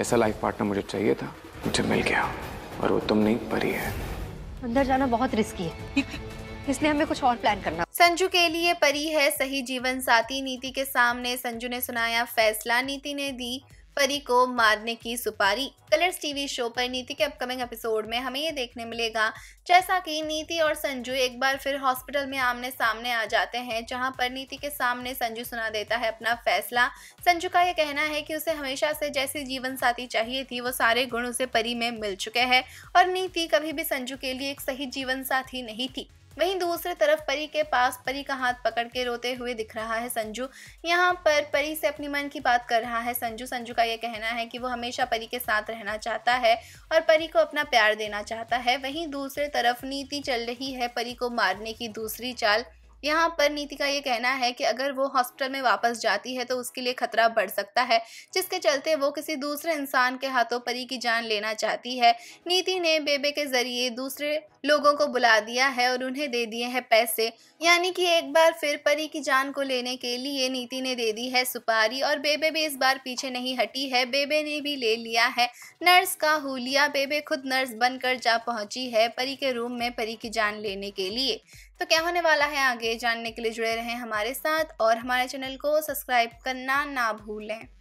ऐसा life partner मुझे चाहिए था मुझे मिल गया और वो तुम नहीं परी है अंदर जाना बहुत रिस्की है इसलिए हमें कुछ और प्लान करना संजू के लिए परी है सही जीवन साथी नीति के सामने संजू ने सुनाया फैसला नीति ने दी परी को मारने की सुपारी कलर्स टीवी शो पर नीति के अपकमिंग एपिसोड में हमें ये देखने मिलेगा जैसा कि नीति और संजू एक बार फिर हॉस्पिटल में आमने सामने आ जाते हैं जहां पर नीति के सामने संजू सुना देता है अपना फैसला संजू का यह कहना है कि उसे हमेशा से जैसी जीवन साथी चाहिए थी वो सारे गुण उसे परी में मिल चुके हैं और नीति कभी भी संजू के लिए एक सही जीवन साथी नहीं थी वहीं दूसरी तरफ परी के पास परी का हाथ पकड़ के रोते हुए दिख रहा है संजू यहाँ पर परी से अपनी मन की बात कर रहा है संजू संजू का यह कहना है कि वो हमेशा परी के साथ रहना चाहता है और परी को अपना प्यार देना चाहता है वहीं दूसरी तरफ नीति चल रही है परी को मारने की दूसरी चाल यहाँ पर नीति का ये कहना है कि अगर वो हॉस्पिटल में वापस जाती है तो उसके लिए खतरा बढ़ सकता है जिसके चलते वो किसी दूसरे इंसान के हाथों परी की जान लेना चाहती है नीति ने बेबे के जरिए दूसरे लोगों को बुला दिया है और उन्हें दे दिए हैं पैसे यानी कि एक बार फिर परी की जान को लेने के लिए नीति ने दे दी है सुपारी और बेबे भी इस बार पीछे नहीं हटी है बेबे ने भी ले लिया है नर्स का हुलिया बेबे खुद नर्स बनकर जा पहुंची है परी के रूम में परी की जान लेने के लिए तो क्या होने वाला है आगे जानने के लिए जुड़े रहें हमारे साथ और हमारे चैनल को सब्सक्राइब करना ना भूलें